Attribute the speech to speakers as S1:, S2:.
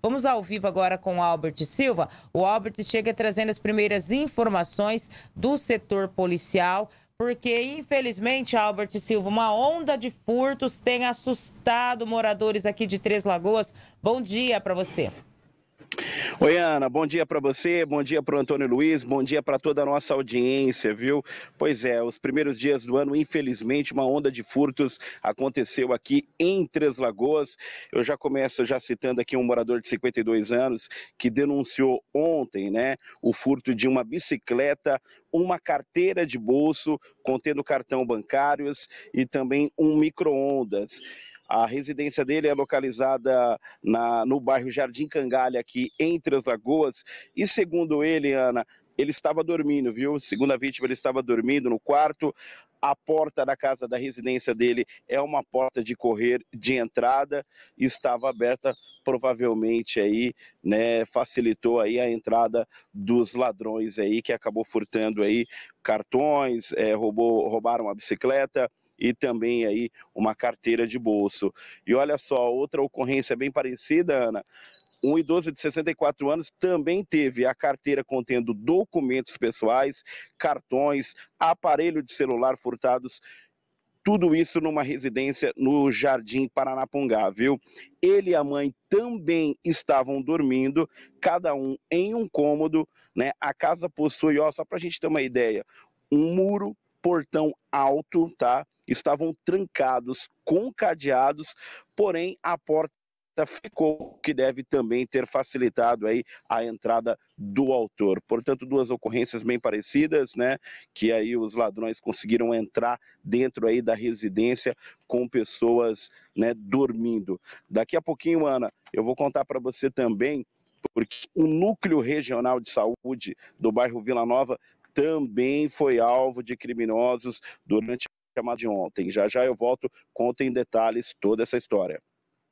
S1: Vamos ao vivo agora com o Albert Silva. O Albert chega trazendo as primeiras informações do setor policial, porque infelizmente, Albert Silva, uma onda de furtos tem assustado moradores aqui de Três Lagoas. Bom dia para você.
S2: Oi, Ana, bom dia para você, bom dia para o Antônio Luiz, bom dia para toda a nossa audiência, viu? Pois é, os primeiros dias do ano, infelizmente, uma onda de furtos aconteceu aqui em Três Lagoas. Eu já começo já citando aqui um morador de 52 anos que denunciou ontem, né, o furto de uma bicicleta, uma carteira de bolso contendo cartão bancários e também um micro-ondas. A residência dele é localizada na, no bairro Jardim Cangalha, aqui entre as lagoas. E segundo ele, Ana, ele estava dormindo, viu? Segundo a vítima, ele estava dormindo no quarto. A porta da casa da residência dele é uma porta de correr de entrada, estava aberta, provavelmente aí, né, facilitou aí a entrada dos ladrões aí que acabou furtando aí cartões, é, roubou, roubaram a bicicleta, e também aí uma carteira de bolso. E olha só, outra ocorrência bem parecida, Ana, um idoso de 64 anos também teve a carteira contendo documentos pessoais, cartões, aparelho de celular furtados. Tudo isso numa residência no Jardim paranapungá viu? Ele e a mãe também estavam dormindo, cada um em um cômodo, né? A casa possui, ó, só para a gente ter uma ideia, um muro, portão alto, tá? estavam trancados, concadeados, porém a porta ficou, que deve também ter facilitado aí a entrada do autor. Portanto, duas ocorrências bem parecidas, né, que aí os ladrões conseguiram entrar dentro aí da residência com pessoas, né, dormindo. Daqui a pouquinho, Ana, eu vou contar para você também porque o núcleo regional de saúde do bairro Vila Nova também foi alvo de criminosos durante Chamada de ontem. Já já eu volto, conto em detalhes toda essa história.